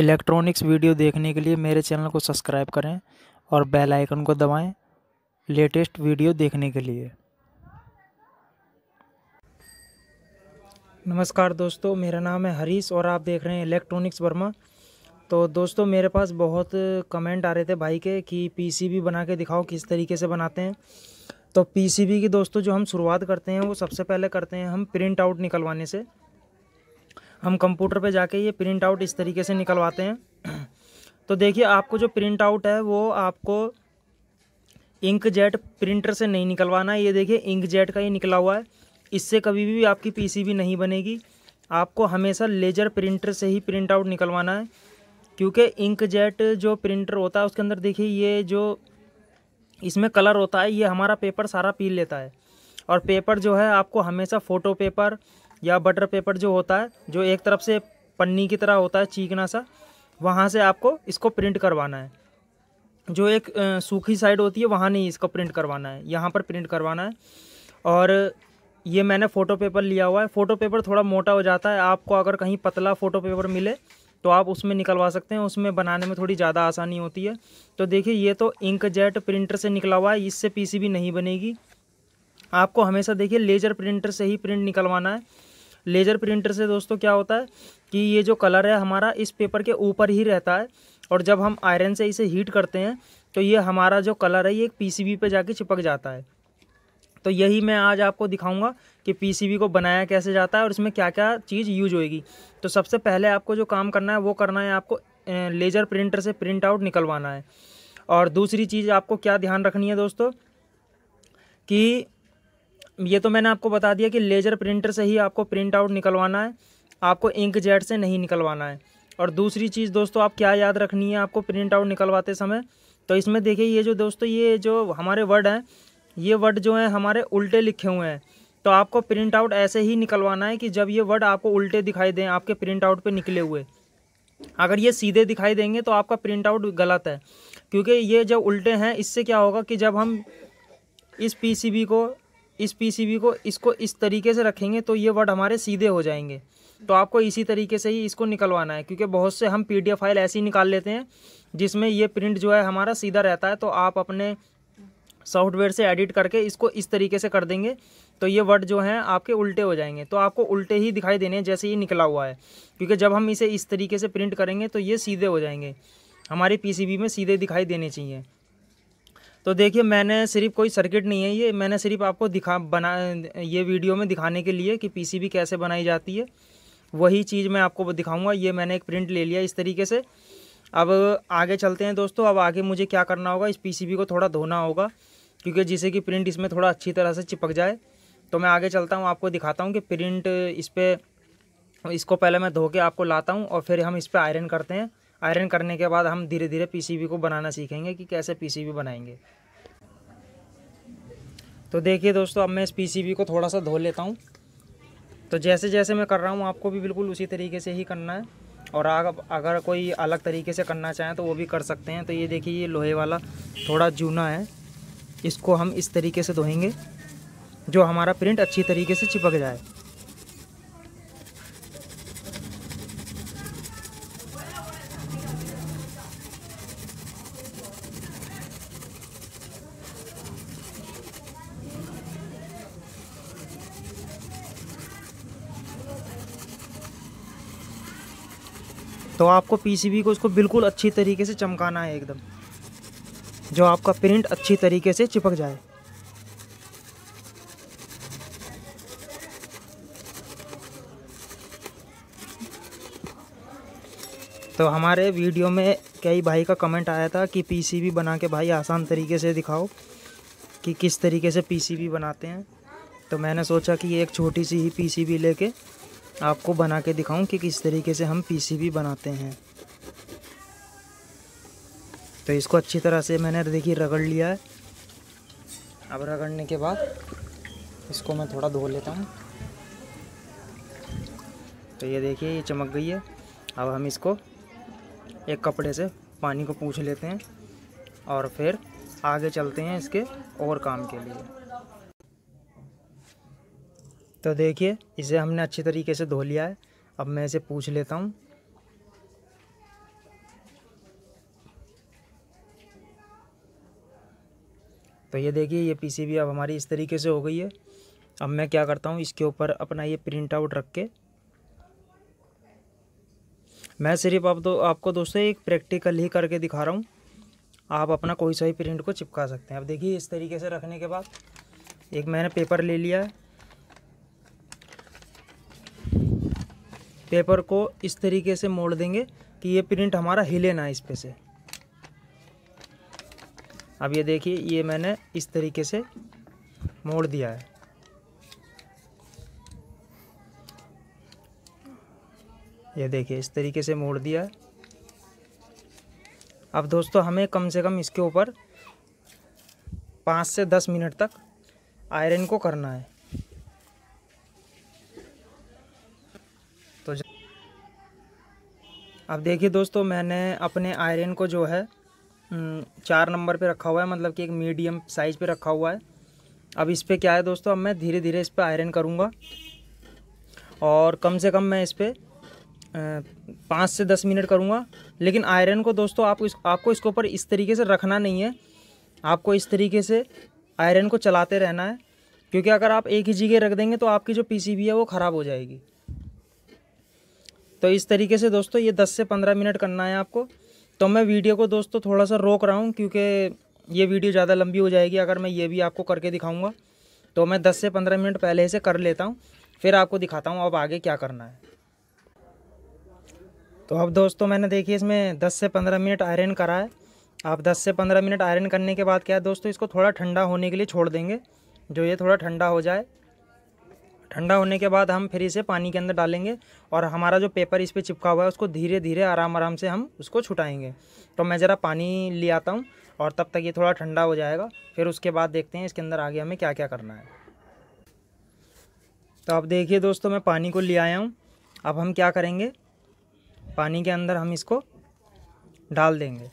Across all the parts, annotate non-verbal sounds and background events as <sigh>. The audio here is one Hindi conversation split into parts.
इलेक्ट्रॉनिक्स वीडियो देखने के लिए मेरे चैनल को सब्सक्राइब करें और बेल आइकन को दबाएं लेटेस्ट वीडियो देखने के लिए नमस्कार दोस्तों मेरा नाम है हरीश और आप देख रहे हैं इलेक्ट्रॉनिक्स वर्मा तो दोस्तों मेरे पास बहुत कमेंट आ रहे थे भाई के कि पीसीबी बना के दिखाओ किस तरीके से बनाते हैं तो पीसीबी की दोस्तों जो हम शुरुआत करते हैं वो सबसे पहले करते हैं हम प्रिंट आउट निकलवाने से हम कंप्यूटर पे जाके ये प्रिंट आउट इस तरीके से निकलवाते हैं <clears throat> तो देखिए आपको जो प्रिंट आउट है वो आपको इंक जेट प्रिंटर से नहीं निकलवाना है ये देखिए इंक जेट का ये निकला हुआ है इससे कभी भी आपकी पीसीबी नहीं बनेगी आपको हमेशा लेजर प्रिंटर से ही प्रिंट आउट निकलवाना है क्योंकि इंक जेट जो प्रिंटर होता है उसके अंदर देखिए ये जो इसमें कलर होता है ये हमारा पेपर सारा पी लेता है और पेपर जो है आपको हमेशा फ़ोटो पेपर या बटर पेपर जो होता है जो एक तरफ से पन्नी की तरह होता है चीकना सा वहाँ से आपको इसको प्रिंट करवाना है जो एक सूखी साइड होती है वहाँ नहीं इसको प्रिंट करवाना है यहाँ पर प्रिंट करवाना है और ये मैंने फ़ोटो पेपर लिया हुआ है फ़ोटो पेपर थोड़ा मोटा हो जाता है आपको अगर कहीं पतला फ़ोटो पेपर मिले तो आप उसमें निकलवा सकते हैं उसमें बनाने में थोड़ी ज़्यादा आसानी होती है तो देखिए ये तो इंक जेट प्रिंटर से निकला हुआ है इससे पीसीबी नहीं बनेगी आपको हमेशा देखिए लेजर प्रिंटर से ही प्रिंट निकलवाना है लेज़र प्रिंटर से दोस्तों क्या होता है कि ये जो कलर है हमारा इस पेपर के ऊपर ही रहता है और जब हम आयरन से इसे हीट करते हैं तो ये हमारा जो कलर है ये एक पीसीबी पे जाके चिपक जाता है तो यही मैं आज आपको दिखाऊंगा कि पीसीबी को बनाया कैसे जाता है और इसमें क्या क्या चीज़ यूज होएगी तो सबसे पहले आपको जो काम करना है वो करना है आपको लेज़र प्रिंटर से प्रिंट आउट निकलवाना है और दूसरी चीज़ आपको क्या ध्यान रखनी है दोस्तों कि ये तो मैंने आपको बता दिया कि लेज़र प्रिंटर से ही आपको प्रिंट आउट निकलवाना है आपको इंक जेट से नहीं निकलवाना है और दूसरी चीज़ दोस्तों आप क्या याद रखनी है आपको प्रिंट आउट निकलवाते समय तो इसमें देखिए ये जो दोस्तों ये जो हमारे वर्ड हैं ये वर्ड जो हैं हमारे उल्टे लिखे हुए हैं तो आपको प्रिंट आउट ऐसे ही निकलवाना है कि जब ये वर्ड आपको उल्टे दिखाई दें आपके प्रिंट आउट पर निकले हुए अगर ये सीधे दिखाई देंगे तो आपका प्रिंट आउट गलत है क्योंकि ये जब उल्टे हैं इससे क्या होगा कि जब हम इस पीसीबी को इस पीसीबी को इसको इस तरीके से रखेंगे तो ये वर्ड हमारे सीधे हो जाएंगे तो आपको इसी तरीके से ही इसको निकलवाना है क्योंकि बहुत से हम पीडीएफ फाइल ऐसी निकाल लेते हैं जिसमें ये प्रिंट जो है हमारा सीधा रहता है तो आप अपने सॉफ्टवेयर से एडिट करके इसको इस तरीके से कर देंगे तो ये वर्ड जो हैं आपके उल्टे हो जाएंगे तो आपको उल्टे ही दिखाई देने जैसे ये निकला हुआ है क्योंकि जब हम इसे इस तरीके से प्रिंट करेंगे तो ये सीधे हो जाएंगे हमारी पीसीबी में सीधे दिखाई देने चाहिए तो देखिए मैंने सिर्फ कोई सर्किट नहीं है ये मैंने सिर्फ आपको दिखा बना ये वीडियो में दिखाने के लिए कि पीसीबी कैसे बनाई जाती है वही चीज़ मैं आपको दिखाऊंगा ये मैंने एक प्रिंट ले लिया इस तरीके से अब आगे चलते हैं दोस्तों अब आगे मुझे क्या करना होगा इस पी को थोड़ा धोना होगा क्योंकि जिससे कि प्रिंट इसमें थोड़ा अच्छी तरह से चिपक जाए तो मैं आगे चलता हूँ आपको दिखाता हूँ कि प्रिंट इस पर इसको पहले मैं धो के आपको लाता हूँ और फिर हम इस पर आयरन करते हैं आयरन करने के बाद हम धीरे धीरे पीसीबी को बनाना सीखेंगे कि कैसे पीसीबी बनाएंगे तो देखिए दोस्तों अब मैं इस पीसीबी को थोड़ा सा धो लेता हूँ तो जैसे जैसे मैं कर रहा हूँ आपको भी बिल्कुल उसी तरीके से ही करना है और आप अगर कोई अलग तरीके से करना चाहें तो वो भी कर सकते हैं तो ये देखिए ये लोहे वाला थोड़ा जूना है इसको हम इस तरीके से धोएंगे जो हमारा प्रिंट अच्छी तरीके से चिपक जाए तो आपको पीसीबी को इसको बिल्कुल अच्छी तरीके से चमकाना है एकदम जो आपका प्रिंट अच्छी तरीके से चिपक जाए तो हमारे वीडियो में कई भाई का कमेंट आया था कि पीसीबी बना के भाई आसान तरीके से दिखाओ कि किस तरीके से पीसीबी बनाते हैं तो मैंने सोचा कि एक छोटी सी ही पीसीबी लेके आपको बना के दिखाऊं कि किस तरीके से हम पीसीबी बनाते हैं तो इसको अच्छी तरह से मैंने देखिए रगड़ लिया है अब रगड़ने के बाद इसको मैं थोड़ा धो लेता हूँ तो ये देखिए ये चमक गई है अब हम इसको एक कपड़े से पानी को पूछ लेते हैं और फिर आगे चलते हैं इसके और काम के लिए तो देखिए इसे हमने अच्छी तरीके से धो लिया है अब मैं इसे पूछ लेता हूँ तो ये देखिए ये पीसीबी अब हमारी इस तरीके से हो गई है अब मैं क्या करता हूँ इसके ऊपर अपना ये प्रिंट आउट रख के मैं सिर्फ आप दो आपको दोस्तों एक प्रैक्टिकल ही करके दिखा रहा हूँ आप अपना कोई सा ही प्रिंट को चिपका सकते हैं अब देखिए इस तरीके से रखने के बाद एक मैंने पेपर ले लिया है पेपर को इस तरीके से मोड़ देंगे कि ये प्रिंट हमारा हिले ना इस पे से अब ये देखिए ये मैंने इस तरीके से मोड़ दिया है ये देखिए इस तरीके से मोड़ दिया है अब दोस्तों हमें कम से कम इसके ऊपर पाँच से दस मिनट तक आयरन को करना है अब देखिए दोस्तों मैंने अपने आयरन को जो है हम्म, चार नंबर पे रखा हुआ है मतलब कि एक मीडियम साइज़ पे रखा हुआ है अब इस पर क्या है दोस्तों अब मैं धीरे धीरे इस पर आयरन करूँगा और कम से कम मैं इस पर पाँच से दस मिनट करूँगा लेकिन आयरन को दोस्तों आप इस, आपको इसके ऊपर इस तरीके से रखना नहीं है आपको इस तरीके से आयरन को चलाते रहना है क्योंकि अगर आप एक ही जगह रख देंगे तो आपकी जो पीसीबी है वो ख़राब हो जाएगी तो इस तरीके से दोस्तों ये दस से पंद्रह मिनट करना है आपको तो मैं वीडियो को दोस्तों थोड़ा सा रोक रहा हूँ क्योंकि ये वीडियो ज़्यादा लंबी हो जाएगी अगर मैं ये भी आपको करके दिखाऊँगा तो मैं दस से पंद्रह मिनट पहले से कर लेता हूँ फिर आपको दिखाता हूँ अब आगे क्या करना है तो अब दोस्तों मैंने देखिए इसमें 10 से 15 मिनट आयरन करा है आप 10 से 15 मिनट आयरन करने के बाद क्या है दोस्तों इसको थोड़ा ठंडा होने के लिए छोड़ देंगे जो ये थोड़ा ठंडा हो जाए ठंडा होने के बाद हम फिर इसे पानी के अंदर डालेंगे और हमारा जो पेपर इस पर पे चिपका हुआ है उसको धीरे धीरे आराम आराम से हम उसको छुटाएंगे तो मैं ज़रा पानी ले आता हूँ और तब तक ये थोड़ा ठंडा हो जाएगा फिर उसके बाद देखते हैं इसके अंदर आगे हमें क्या क्या करना है तो आप देखिए दोस्तों मैं पानी को ले आया हूँ अब हम क्या करेंगे पानी के अंदर हम इसको डाल देंगे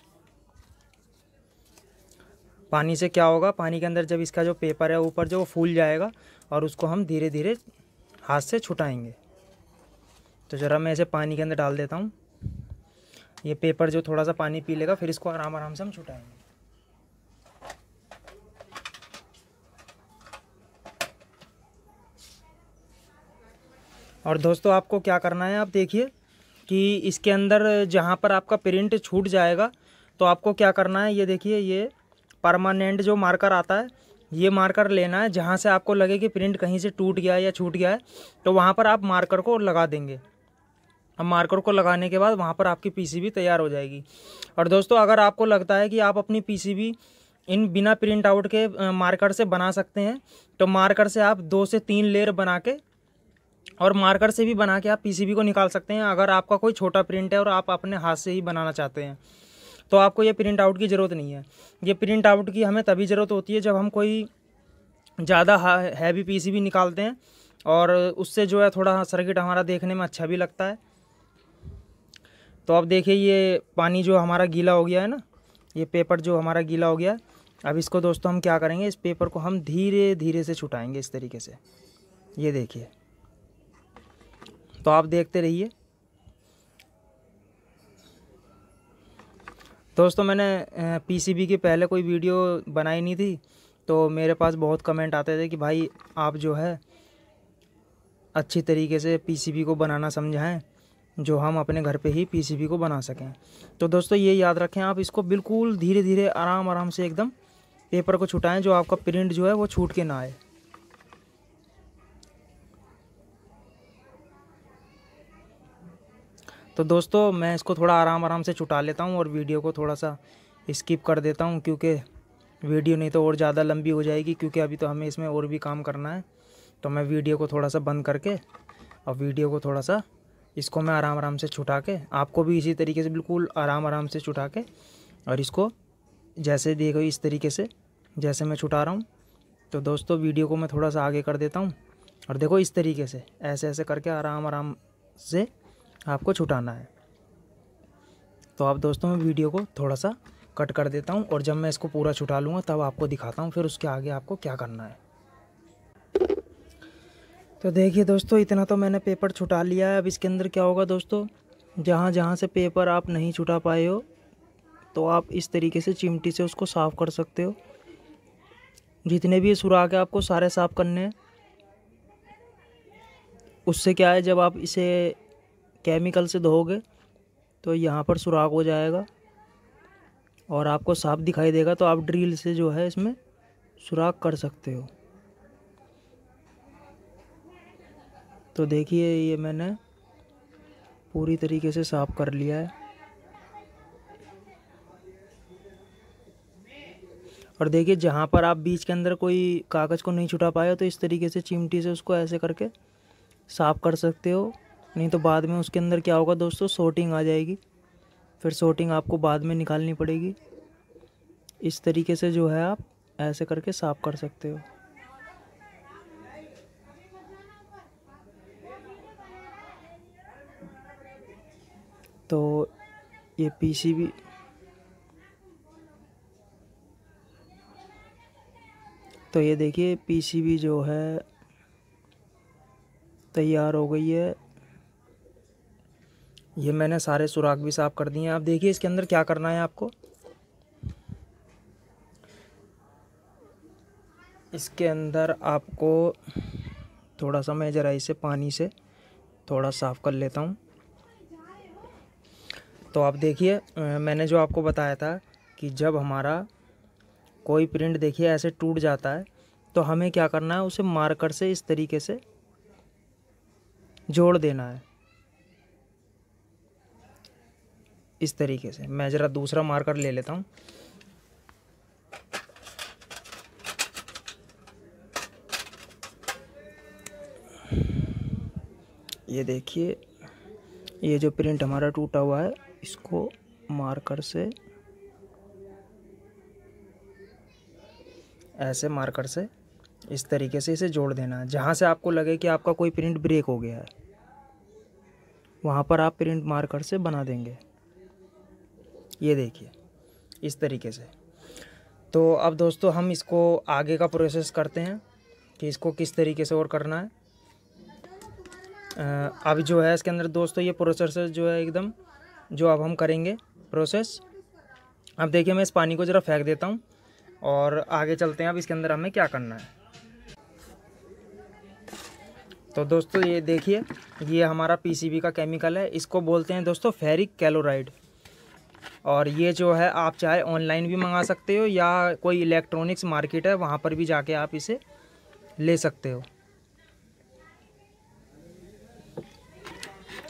पानी से क्या होगा पानी के अंदर जब इसका जो पेपर है ऊपर जो फूल जाएगा और उसको हम धीरे धीरे हाथ से छुटाएंगे तो ज़रा मैं ऐसे पानी के अंदर डाल देता हूँ ये पेपर जो थोड़ा सा पानी पी लेगा फिर इसको आराम आराम से हम छुटाएंगे और दोस्तों आपको क्या करना है आप देखिए कि इसके अंदर जहाँ पर आपका प्रिंट छूट जाएगा तो आपको क्या करना है ये देखिए ये परमानेंट जो मार्कर आता है ये मार्कर लेना है जहाँ से आपको लगे कि प्रिंट कहीं से टूट गया है या छूट गया है तो वहाँ पर आप मार्कर को लगा देंगे अब मार्कर को लगाने के बाद वहाँ पर आपकी पीसीबी तैयार हो जाएगी और दोस्तों अगर आपको लगता है कि आप अपनी पीसीबी इन बिना प्रिंट आउट के मार्कर से बना सकते हैं तो मार्कर से आप दो से तीन लेयर बना के और मार्कर से भी बना के आप पीसीबी को निकाल सकते हैं अगर आपका कोई छोटा प्रिंट है और आप अपने हाथ से ही बनाना चाहते हैं तो आपको ये प्रिंट आउट की ज़रूरत नहीं है ये प्रिंट आउट की हमें तभी ज़रूरत होती है जब हम कोई ज़्यादा हैवी भी निकालते हैं और उससे जो है थोड़ा सर्किट हमारा देखने में अच्छा भी लगता है तो अब देखिए ये पानी जो हमारा गीला हो गया है ना ये पेपर जो हमारा गीला हो गया अब इसको दोस्तों हम क्या करेंगे इस पेपर को हम धीरे धीरे से छुटाएंगे इस तरीके से ये देखिए तो आप देखते रहिए दोस्तों मैंने पीसीबी की पहले कोई वीडियो बनाई नहीं थी तो मेरे पास बहुत कमेंट आते थे कि भाई आप जो है अच्छी तरीके से पीसीबी को बनाना समझाएं जो हम अपने घर पे ही पीसीबी को बना सकें तो दोस्तों ये याद रखें आप इसको बिल्कुल धीरे धीरे आराम आराम से एकदम पेपर को छुटाएँ जो आपका प्रिंट जो है वो छूट के ना आए तो दोस्तों मैं इसको थोड़ा आराम आराम से छुटा लेता हूँ और वीडियो को थोड़ा सा स्किप कर देता हूँ क्योंकि वीडियो नहीं तो और ज़्यादा लंबी हो जाएगी क्योंकि अभी तो हमें इसमें और भी काम करना है तो मैं वीडियो को थोड़ा सा बंद करके और वीडियो को थोड़ा सा इसको मैं आराम आराम से छुटा के आपको भी इसी तरीके से बिल्कुल आराम आराम से छुटा के और इसको जैसे देखो इस तरीके से जैसे मैं छुटा रहा हूँ तो दोस्तों वीडियो को मैं थोड़ा सा आगे कर देता हूँ और देखो इस तरीके से ऐसे ऐसे करके आराम आराम से आपको छुटाना है तो आप दोस्तों मैं वीडियो को थोड़ा सा कट कर देता हूँ और जब मैं इसको पूरा छुटा लूँगा तब आपको दिखाता हूँ फिर उसके आगे आपको क्या करना है तो देखिए दोस्तों इतना तो मैंने पेपर छुटा लिया है अब इसके अंदर क्या होगा दोस्तों जहाँ जहाँ से पेपर आप नहीं छुटा पाए हो तो आप इस तरीके से चिमटी से उसको साफ़ कर सकते हो जितने भी सुराख है आपको सारे साफ़ करने हैं उससे क्या है जब आप इसे केमिकल से धोगे तो यहाँ पर सुराख हो जाएगा और आपको साफ दिखाई देगा तो आप ड्रिल से जो है इसमें सुराख कर सकते हो तो देखिए ये मैंने पूरी तरीके से साफ़ कर लिया है और देखिए जहाँ पर आप बीच के अंदर कोई कागज़ को नहीं छुटा पाए तो इस तरीके से चिमटी से उसको ऐसे करके साफ़ कर सकते हो नहीं तो बाद में उसके अंदर क्या होगा दोस्तों शॉर्टिंग आ जाएगी फिर शॉर्टिंग आपको बाद में निकालनी पड़ेगी इस तरीके से जो है आप ऐसे करके साफ़ कर सकते हो तो ये पीसीबी तो ये देखिए पीसीबी जो है तैयार हो गई है ये मैंने सारे सुराख भी साफ़ कर दिए हैं आप देखिए इसके अंदर क्या करना है आपको इसके अंदर आपको थोड़ा सा मैं ज़रा इसे पानी से थोड़ा साफ़ कर लेता हूँ तो आप देखिए मैंने जो आपको बताया था कि जब हमारा कोई प्रिंट देखिए ऐसे टूट जाता है तो हमें क्या करना है उसे मार्कर से इस तरीके से जोड़ देना है इस तरीके से मैं ज़रा दूसरा मार्कर ले लेता हूँ ये देखिए ये जो प्रिंट हमारा टूटा हुआ है इसको मार्कर से ऐसे मार्कर से इस तरीके से इसे जोड़ देना है जहाँ से आपको लगे कि आपका कोई प्रिंट ब्रेक हो गया है वहाँ पर आप प्रिंट मार्कर से बना देंगे ये देखिए इस तरीके से तो अब दोस्तों हम इसको आगे का प्रोसेस करते हैं कि इसको किस तरीके से और करना है अब जो है इसके अंदर दोस्तों ये प्रोसेस जो है एकदम जो अब हम करेंगे प्रोसेस अब देखिए मैं इस पानी को ज़रा फेंक देता हूँ और आगे चलते हैं अब इसके अंदर हमें क्या करना है तो दोस्तों ये देखिए ये हमारा पीसीबी का केमिकल है इसको बोलते हैं दोस्तों फेरिक कैलोराइड और ये जो है आप चाहे ऑनलाइन भी मंगा सकते हो या कोई इलेक्ट्रॉनिक्स मार्केट है वहाँ पर भी जाके आप इसे ले सकते हो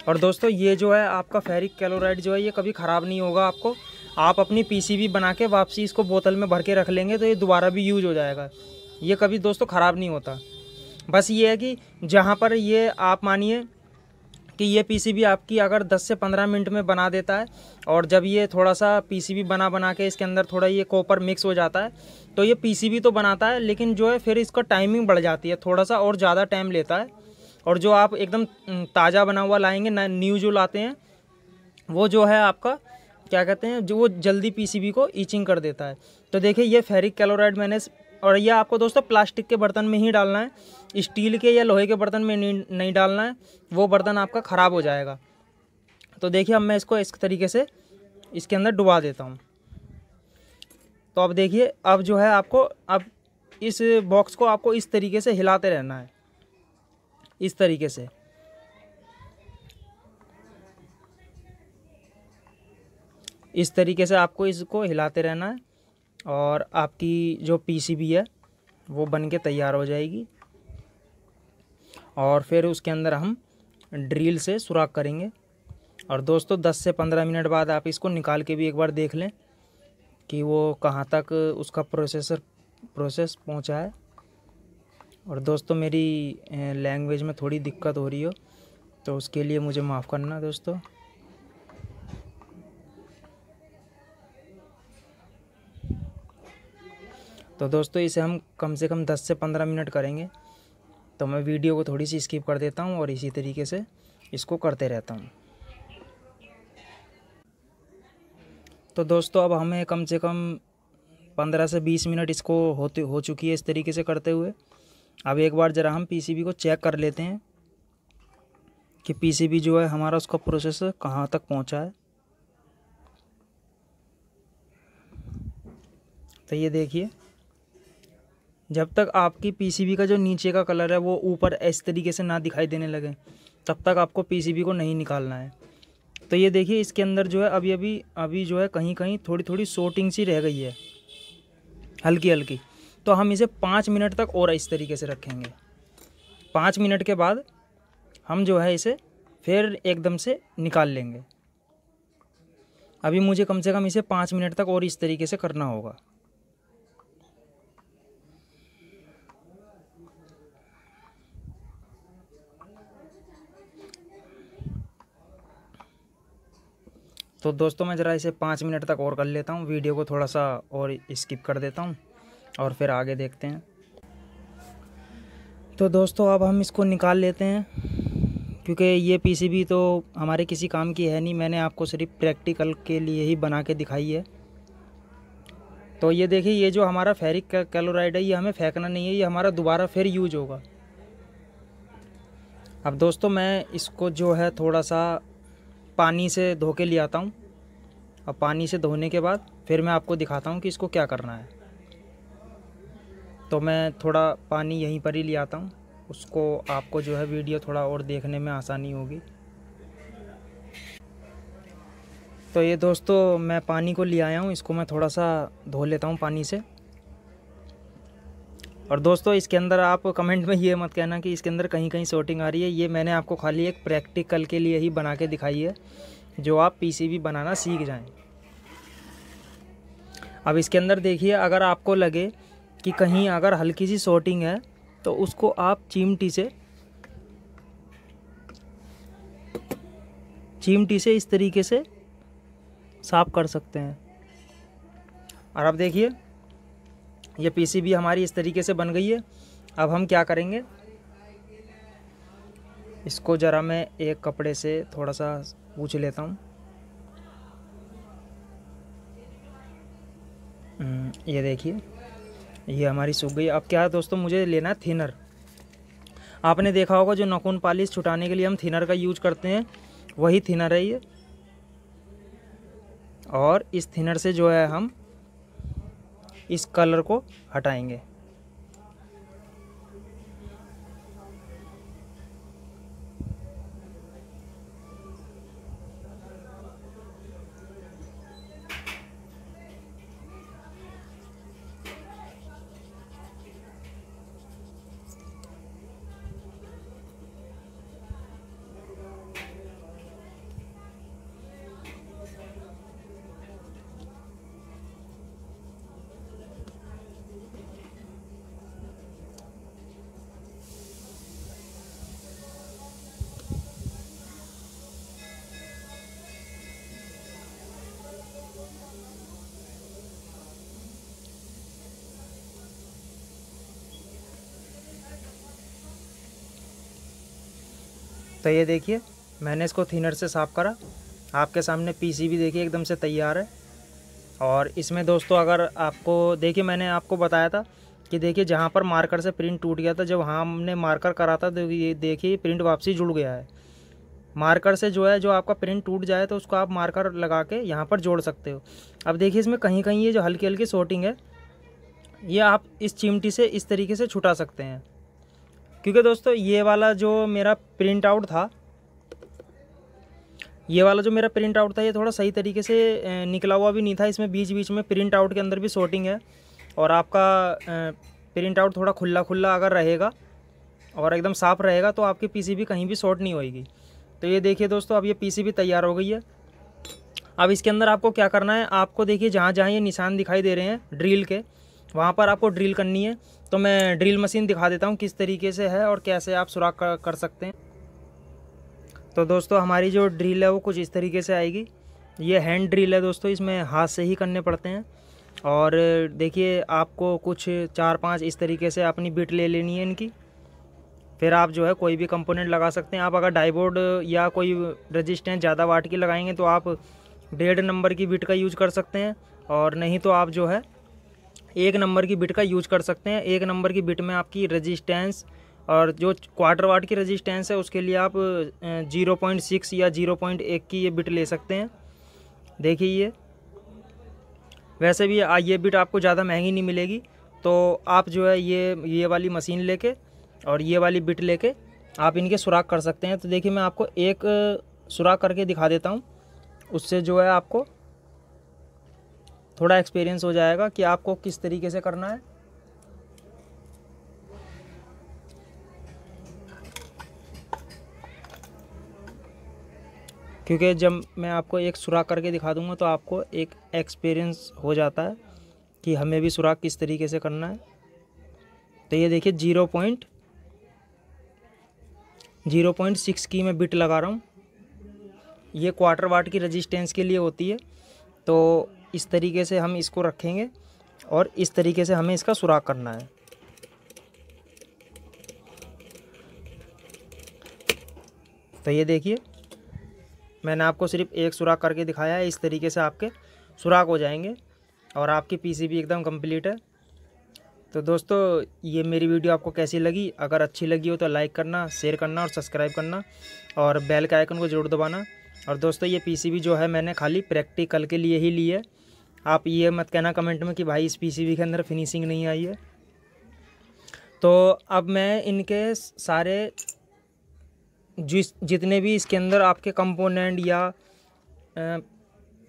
और दोस्तों ये जो है आपका फेरिक कैलोराइड जो है ये कभी ख़राब नहीं होगा आपको आप अपनी पीसीबी बना के वापसी इसको बोतल में भर के रख लेंगे तो ये दोबारा भी यूज हो जाएगा ये कभी दोस्तों ख़राब नहीं होता बस ये है कि जहाँ पर ये आप मानिए कि ये पीसीबी आपकी अगर 10 से 15 मिनट में बना देता है और जब ये थोड़ा सा पीसीबी बना बना के इसके अंदर थोड़ा ये कॉपर मिक्स हो जाता है तो ये पीसीबी तो बनाता है लेकिन जो है फिर इसका टाइमिंग बढ़ जाती है थोड़ा सा और ज़्यादा टाइम लेता है और जो आप एकदम ताज़ा बना हुआ लाएँगे न्यू जो लाते हैं वो जो है आपका क्या कहते हैं जो वो जल्दी पीसीबी को ईचिंग कर देता है तो देखिए ये फेरिक कैलोराइड मैंने और यह आपको दोस्तों प्लास्टिक के बर्तन में ही डालना है स्टील के या लोहे के बर्तन में नहीं डालना है वो बर्तन आपका ख़राब हो जाएगा तो देखिए अब मैं इसको इस तरीके से इसके अंदर डुबा देता हूँ तो अब देखिए अब जो है आपको अब इस बॉक्स को आपको इस तरीके से हिलाते रहना है इस तरीके से इस तरीके से आपको इसको हिलाते रहना है और आपकी जो पीसीबी है वो बन के तैयार हो जाएगी और फिर उसके अंदर हम ड्रिल से सुराख करेंगे और दोस्तों 10 से 15 मिनट बाद आप इसको निकाल के भी एक बार देख लें कि वो कहाँ तक उसका प्रोसेसर प्रोसेस पहुँचा है और दोस्तों मेरी लैंग्वेज में थोड़ी दिक्कत हो रही हो तो उसके लिए मुझे माफ़ करना दोस्तों तो दोस्तों इसे हम कम से कम दस से पंद्रह मिनट करेंगे तो मैं वीडियो को थोड़ी सी स्किप कर देता हूँ और इसी तरीके से इसको करते रहता हूँ तो दोस्तों अब हमें कम से कम पंद्रह से बीस मिनट इसको होते हो चुकी है इस तरीके से करते हुए अब एक बार ज़रा हम पीसीबी को चेक कर लेते हैं कि पीसीबी जो है हमारा उसका प्रोसेस कहाँ तक पहुँचा है तो ये देखिए जब तक आपकी पीसीबी का जो नीचे का कलर है वो ऊपर इस तरीके से ना दिखाई देने लगे तब तक आपको पीसीबी को नहीं निकालना है तो ये देखिए इसके अंदर जो है अभी अभी अभी जो है कहीं कहीं थोड़ी थोड़ी शोटिंग सी रह गई है हल्की हल्की तो हम इसे पाँच मिनट तक और इस तरीके से रखेंगे पाँच मिनट के बाद हम जो है इसे फिर एकदम से निकाल लेंगे अभी मुझे कम से कम इसे पाँच मिनट तक और इस तरीके से करना होगा तो दोस्तों मैं ज़रा इसे पाँच मिनट तक और कर लेता हूँ वीडियो को थोड़ा सा और स्किप कर देता हूँ और फिर आगे देखते हैं तो दोस्तों अब हम इसको निकाल लेते हैं क्योंकि ये पीसीबी तो हमारे किसी काम की है नहीं मैंने आपको सिर्फ प्रैक्टिकल के लिए ही बना के दिखाई है तो ये देखिए ये जो हमारा फेरिक कैलोराइड है ये हमें फेंकना नहीं है ये हमारा दोबारा फिर यूज होगा अब दोस्तों मैं इसको जो है थोड़ा सा पानी से धो के ले आता हूँ अब पानी से धोने के बाद फिर मैं आपको दिखाता हूँ कि इसको क्या करना है तो मैं थोड़ा पानी यहीं पर ही ले आता हूँ उसको आपको जो है वीडियो थोड़ा और देखने में आसानी होगी तो ये दोस्तों मैं पानी को ले आया हूँ इसको मैं थोड़ा सा धो लेता हूँ पानी से और दोस्तों इसके अंदर आप कमेंट में ये मत कहना कि इसके अंदर कहीं कहीं शॉर्टिंग आ रही है ये मैंने आपको खाली एक प्रैक्टिकल के लिए ही बना के दिखाई है जो आप पीसीबी बनाना सीख जाएं अब इसके अंदर देखिए अगर आपको लगे कि कहीं अगर हल्की सी शॉर्टिंग है तो उसको आप चिमटी से चिमटी से इस तरीके से साफ कर सकते हैं और अब देखिए ये पीसीबी हमारी इस तरीके से बन गई है अब हम क्या करेंगे इसको ज़रा मैं एक कपड़े से थोड़ा सा पूछ लेता हूँ हम्म, ये देखिए ये हमारी सूख गई अब क्या है दोस्तों मुझे लेना है थिनर आपने देखा होगा जो नखून पालिश छुटाने के लिए हम थिनर का यूज करते हैं वही थिनर है ये और इस थिनर से जो है हम इस कलर को हटाएंगे तो ये देखिए मैंने इसको थिनर से साफ़ करा आपके सामने पीसी भी देखिए एकदम से तैयार है और इसमें दोस्तों अगर आपको देखिए मैंने आपको बताया था कि देखिए जहाँ पर मार्कर से प्रिंट टूट गया था जब हमने मार्कर करा था तो ये देखिए प्रिंट वापसी जुड़ गया है मार्कर से जो है जो आपका प्रिंट टूट जाए तो उसको आप मार्कर लगा के यहाँ पर जोड़ सकते हो अब देखिए इसमें कहीं कहीं ये जो हल्की हल्की सोटिंग है ये आप इस चिमटी से इस तरीके से छुटा सकते हैं क्योंकि दोस्तों ये वाला जो मेरा प्रिंट आउट था ये वाला जो मेरा प्रिंट आउट था ये थोड़ा सही तरीके से निकला हुआ भी नहीं था इसमें बीच बीच में प्रिंट आउट के अंदर भी शॉर्टिंग है और आपका प्रिंट आउट थोड़ा खुला खुला अगर रहेगा और एकदम साफ रहेगा तो आपकी पीसीबी कहीं भी शॉर्ट नहीं होएगी तो ये देखिए दोस्तों अब ये पीसीबी तैयार हो गई है अब इसके अंदर आपको क्या करना है आपको देखिए जहाँ जहाँ ये निशान दिखाई दे रहे हैं ड्रिल के वहाँ पर आपको ड्रिल करनी है तो मैं ड्रिल मशीन दिखा देता हूँ किस तरीके से है और कैसे आप सुराख कर, सकते हैं तो दोस्तों हमारी जो ड्रिल है वो कुछ इस तरीके से आएगी ये हैंड ड्रिल है दोस्तों इसमें हाथ से ही करने पड़ते हैं और देखिए आपको कुछ चार पांच इस तरीके से अपनी बिट ले लेनी है इनकी फिर आप जो है कोई भी कंपोनेंट लगा सकते हैं आप अगर डाईबोर्ड या कोई रजिस्टेंस ज़्यादा वाट की लगाएंगे तो आप डेढ़ नंबर की बिट का यूज कर सकते हैं और नहीं तो आप जो है एक नंबर की बिट का यूज कर सकते हैं एक नंबर की बिट में आपकी रजिस्टेंस और जो क्वार्टर वाट की रजिस्टेंस है उसके लिए आप 0.6 या 0.1 की ये बिट ले सकते हैं देखिए ये वैसे भी ये बिट आपको ज़्यादा महंगी नहीं मिलेगी तो आप जो है ये ये वाली मशीन लेके और ये वाली बिट लेके आप इनके सुराख कर सकते हैं तो देखिए मैं आपको एक सुराख करके दिखा देता हूँ उससे जो है आपको थोड़ा एक्सपीरियंस हो जाएगा कि आपको किस तरीके से करना है क्योंकि जब मैं आपको एक सुराख करके दिखा दूंगा तो आपको एक एक्सपीरियंस हो जाता है कि हमें भी सुराख किस तरीके से करना है तो ये देखिए zero point zero point six की मैं बिट लगा रहा हूँ ये क्वार्टर वाट की रजिस्टेंस के लिए होती है तो इस तरीके से हम इसको रखेंगे और इस तरीके से हमें इसका सुराख करना है तो ये देखिए मैंने आपको सिर्फ एक सुराख करके दिखाया है इस तरीके से आपके सुराख हो जाएंगे और आपकी पीसीबी एकदम कंप्लीट है तो दोस्तों ये मेरी वीडियो आपको कैसी लगी अगर अच्छी लगी हो तो लाइक करना शेयर करना और सब्सक्राइब करना और बेल के आइकन को ज़रूर दबाना और दोस्तों ये पीसीबी जो है मैंने खाली प्रैक्टिकल के लिए ही ली है आप ये मत कहना कमेंट में कि भाई इस पीसीबी के अंदर फिनिशिंग नहीं आई है तो अब मैं इनके सारे जिस जितने भी इसके अंदर आपके कंपोनेंट या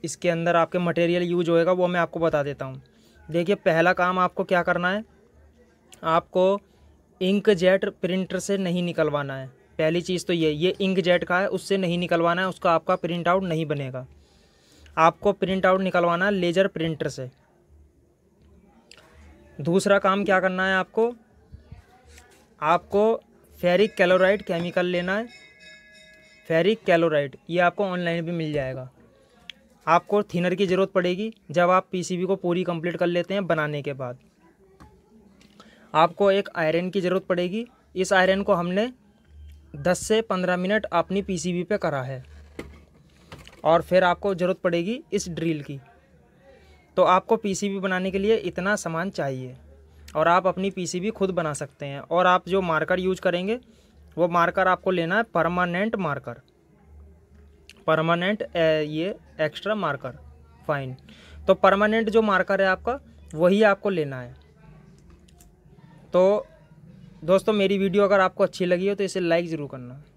इसके अंदर आपके मटेरियल यूज होएगा वो मैं आपको बता देता हूँ देखिए पहला काम आपको क्या करना है आपको इंक जेट प्रिंटर से नहीं निकलवाना है पहली चीज़ तो ये ये इंक जेट का है उससे नहीं निकलवाना है उसका आपका प्रिंट आउट नहीं बनेगा आपको प्रिंट आउट निकलवाना है लेजर प्रिंटर से दूसरा काम क्या करना है आपको आपको फेरिक कैलोराइड केमिकल लेना है फेरिक कैलोराइड ये आपको ऑनलाइन भी मिल जाएगा आपको थिनर की ज़रूरत पड़ेगी जब आप पीसीबी को पूरी कंप्लीट कर लेते हैं बनाने के बाद आपको एक आयरन की ज़रूरत पड़ेगी इस आयरन को हमने 10 से 15 मिनट अपनी पीसीबी पे करा है और फिर आपको ज़रूरत पड़ेगी इस ड्रिल की तो आपको पीसीबी बनाने के लिए इतना सामान चाहिए और आप अपनी पीसीबी खुद बना सकते हैं और आप जो मार्कर यूज करेंगे वो मार्कर आपको लेना है परमानेंट मार्कर परमानेंट ये एक्स्ट्रा मार्कर फाइन तो परमानेंट जो मार्कर है आपका वही आपको लेना है तो दोस्तों मेरी वीडियो अगर आपको अच्छी लगी हो तो इसे लाइक ज़रूर करना